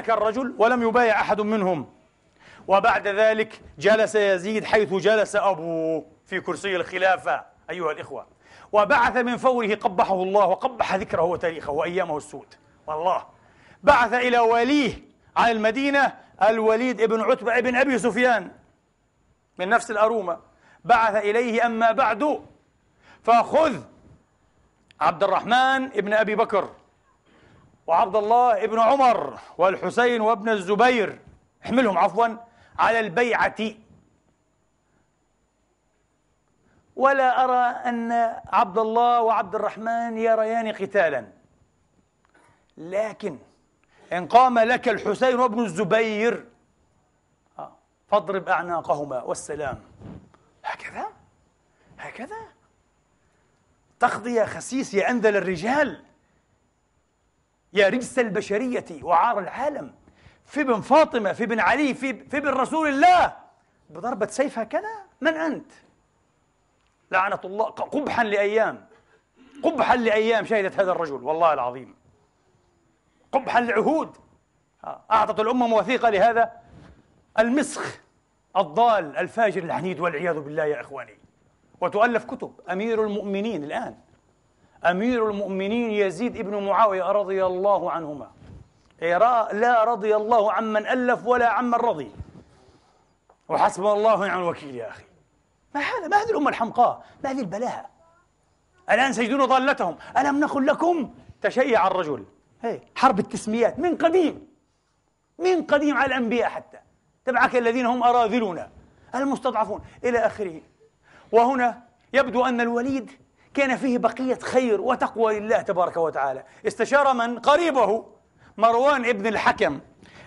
ذاك الرجل ولم يبايع أحد منهم وبعد ذلك جلس يزيد حيث جلس أبوه في كرسي الخلافة أيها الإخوة وبعث من فوره قبحه الله وقبح ذكره وتاريخه وأيامه السود والله بعث إلى واليه على المدينة الوليد بن عتبة بن أبي سفيان من نفس الأرومة بعث إليه أما بعد فخذ عبد الرحمن بن أبي بكر وعبد الله ابن عمر والحسين وابن الزبير احملهم عفوا على البيعة ولا أرى أن عبد الله وعبد الرحمن يريان قتالا لكن إن قام لك الحسين وابن الزبير آه، فاضرب أعناقهما والسلام هكذا هكذا تقضي يا خسيس يا أنذل الرجال يا رجس البشرية وعار العالم في ابن فاطمة في ابن علي في, في ابن رسول الله بضربة سيف هكذا من أنت لعنة الله قبحا لأيام قبحا لأيام شهدت هذا الرجل والله العظيم قبحا لعهود آه، أعطت الأمم وثيقة لهذا المسخ الضال الفاجر العنيد والعياذ بالله يا إخواني وتؤلف كتب أمير المؤمنين الآن أمير المؤمنين يزيد بن معاوية رضي الله عنهما لا رضي الله عمن ألف ولا عمن رضي وحسب الله ونعم الوكيل يا أخي ما هذا ما هذه الأمة الحمقاء ما هذه البلاهة الآن سيجدون ضالتهم ألم نقل لكم تشيع الرجل حرب التسميات من قديم من قديم على الأنبياء حتى تبعك الذين هم أراذلنا المستضعفون إلى آخره وهنا يبدو أن الوليد كان فيه بقية خير وتقوى لله تبارك وتعالى استشار من؟ قريبه مروان ابن الحكم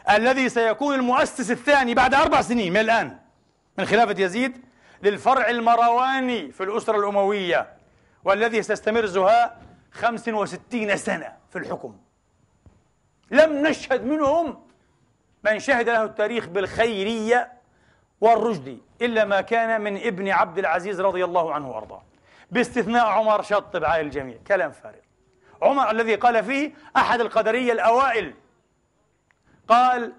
الذي سيكون المؤسس الثاني بعد أربع سنين من الآن من خلافة يزيد للفرع المرواني في الأسرة الأموية والذي سيستمر زهاء 65 سنة في الحكم لم نشهد منهم من شهد له التاريخ بالخيرية والرشد إلا ما كان من ابن عبد العزيز رضي الله عنه وأرضاه باستثناء عمر شطب بعائل الجميع كلام فارغ عمر الذي قال فيه أحد القدرية الأوائل قال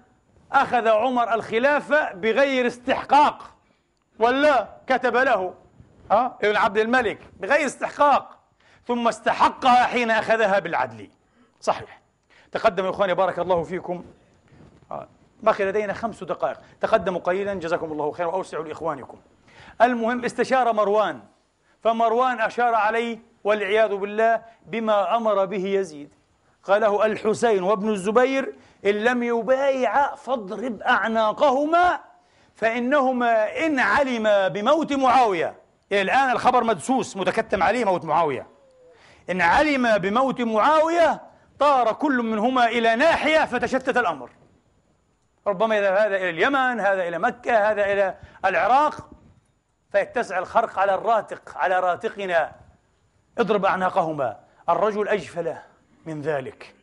أخذ عمر الخلافة بغير استحقاق ولا كتب له ها آه، ابن عبد الملك بغير استحقاق ثم استحقها حين أخذها بالعدل صحيح تقدم يا إخواني بارك الله فيكم آه، باقي لدينا خمس دقائق تقدموا قليلا جزاكم الله خيرا وأوسعوا لإخوانكم المهم استشار مروان فمروان أشار عليه والعياذ بالله بما أمر به يزيد قاله الحسين وابن الزبير إن لم يبايعا فاضرب أعناقهما فإنهما إن علما بموت معاوية إلى الآن الخبر مدسوس متكتم عليه موت معاوية إن علما بموت معاوية طار كل منهما إلى ناحية فتشتت الأمر ربما إذا هذا إلى اليمن هذا إلى مكة هذا إلى العراق فيتسع الخرق على الراتق على راتقنا اضرب أعناقهما الرجل أجفل من ذلك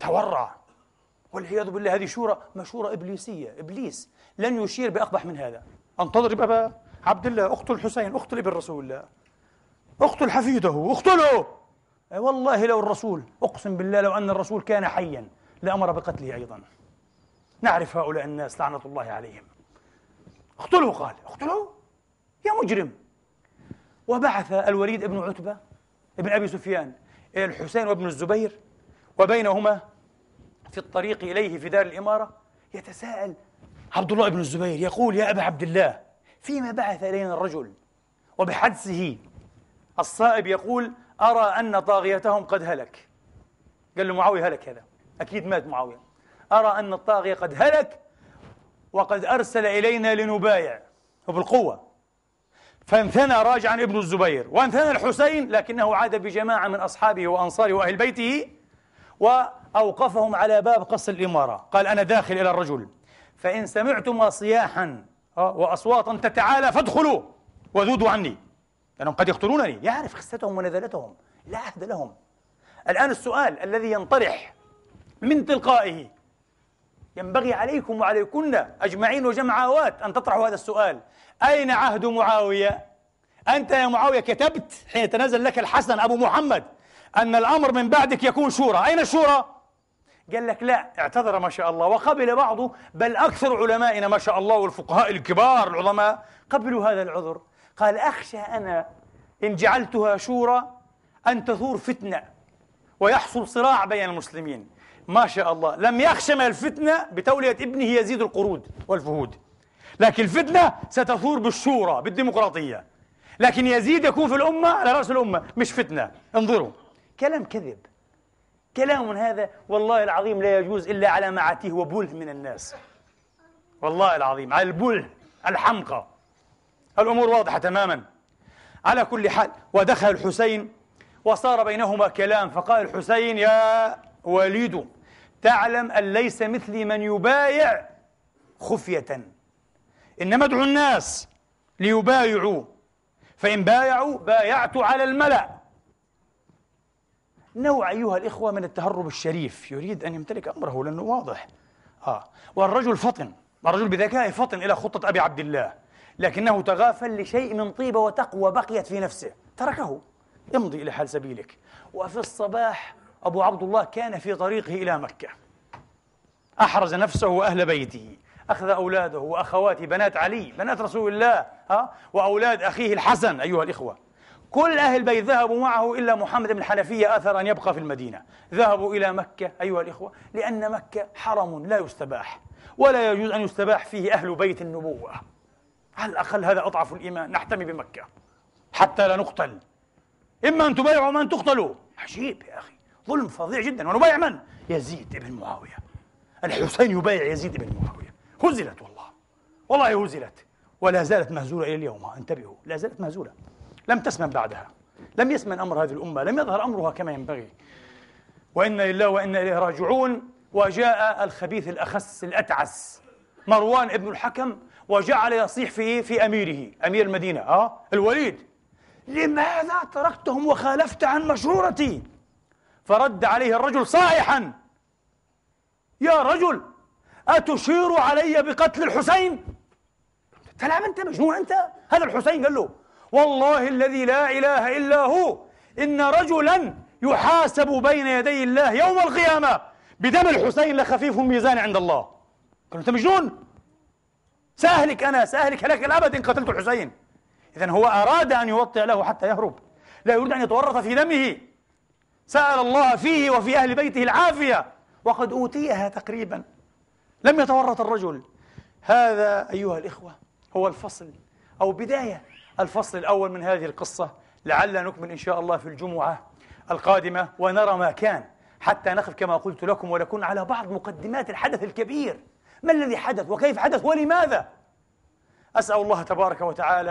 تورع والعياذ بالله هذه شورى مشورة إبليسية إبليس لن يشير بأقبح من هذا أن تضرب أبا عبد الله اقتل الحسين اقتل ابن رسول الله اقتل حفيده اقتله والله لو الرسول أقسم بالله لو أن الرسول كان حيا لأمر بقتله أيضا نعرف هؤلاء الناس لعنة الله عليهم اقتلوا قال اقتلوا يا مجرم وبعث الوليد بن عتبة بن أبي سفيان إلى الحسين وابن الزبير وبينهما في الطريق إليه في دار الإمارة يتساءل عبد الله بن الزبير يقول يا أبا عبد الله فيما بعث إلينا الرجل وبحدسه الصائب يقول أرى أن طاغيتهم قد هلك قال له معاوية هلك هذا أكيد مات معاوية أرى أن الطاغية قد هلك وقد أرسل إلينا لنبايع وبالقوة فانثنى راجعا ابن الزبير وانثنى الحسين لكنه عاد بجماعة من أصحابه وأنصاره وأهل بيته وأوقفهم على باب قصر الإمارة قال أنا داخل إلى الرجل فإن سمعتم صياحا آه، وأصواتا تتعالى فادخلوا وذودوا عني لأنهم قد يقتلونني يعرف خستهم ونذلتهم لا عهد لهم الآن السؤال الذي ينطرح من تلقائه ينبغي عليكم وعليكن أجمعين وجمعاوات أن تطرحوا هذا السؤال أين عهد معاوية؟ أنت يا معاوية كتبت حين تنزل لك الحسن أبو محمد أن الأمر من بعدك يكون شورى أين الشورى؟ قال لك لا اعتذر ما شاء الله وقبل بعضه بل أكثر علمائنا ما شاء الله والفقهاء الكبار العظماء قبلوا هذا العذر قال أخشى أنا إن جعلتها شورى أن تثور فتنة ويحصل صراع بين المسلمين ما شاء الله لم يخشم الفتنة بتولية ابنه يزيد القرود والفهود لكن الفتنة ستثور بالشورى بالديمقراطية لكن يزيد يكون في الأمة على رأس الأمة مش فتنة انظروا كلام كذب كلام هذا والله العظيم لا يجوز إلا على معاتيه وبله من الناس والله العظيم على البله الحمقى الأمور واضحة تماما على كل حال ودخل الحسين وصار بينهما كلام فقال الحسين يا وليد تعلم أن ليس مثلي من يبايع خفية إنما ادعو الناس ليبايعوا فإن بايعوا بايعت على الملأ نوع أيها الإخوة من التهرب الشريف يريد أن يمتلك أمره لأنه واضح آه. والرجل فطن الرجل بذكائه فطن إلى خطة أبي عبد الله لكنه تغافل لشيء من طيبة وتقوى بقيت في نفسه تركه امضي إلى حال سبيلك وفي الصباح أبو عبد الله كان في طريقه إلى مكة أحرز نفسه وأهل بيته أخذ أولاده وأخواته بنات علي بنات رسول الله ها وأولاد أخيه الحسن أيها الإخوة كل أهل البيت ذهبوا معه إلا محمد بن الحنفية آثر أن يبقى في المدينة ذهبوا إلى مكة أيها الإخوة لأن مكة حرم لا يستباح ولا يجوز أن يستباح فيه أهل بيت النبوة على الأقل هذا أضعف الإيمان نحتمي بمكة حتى لا نقتل إما أن تبايعوا أم أن تقتلوا عجيب يا أخي ظلم فظيع جدا ونبايع من؟ يزيد بن معاوية الحسين يبايع يزيد بن معاوية هزلت والله والله هزلت ولا زالت مهزولة إلى اليوم انتبهوا لا زالت مهزولة لم تسمن بعدها لم يسمن أمر هذه الأمة لم يظهر أمرها كما ينبغي وإنا لله وإنا إليه راجعون وجاء الخبيث الأخس الأتعس مروان ابن الحكم وجعل يصيح في في أميره أمير المدينة أه الوليد لماذا تركتهم وخالفت عن مشورتي فرد عليه الرجل صائحا يا رجل أتشير علي بقتل الحسين تلعب أنت مجنون أنت هذا الحسين قال له والله الذي لا إله إلا هو إن رجلا يحاسب بين يدي الله يوم القيامة بدم الحسين لخفيف الميزان عند الله قال أنت مجنون سأهلك أنا سأهلك هلاك الأبد إن قتلت الحسين إذا هو أراد أن يوطئ له حتى يهرب لا يريد أن يتورط في دمه سأل الله فيه وفي أهل بيته العافية وقد أوتيها تقريبا لم يتورط الرجل هذا أيها الإخوة هو الفصل أو بداية الفصل الأول من هذه القصة لعل نكمل إن شاء الله في الجمعة القادمة ونرى ما كان حتى نقف كما قلت لكم ونكون على بعض مقدمات الحدث الكبير ما الذي حدث وكيف حدث ولماذا أسأل الله تبارك وتعالى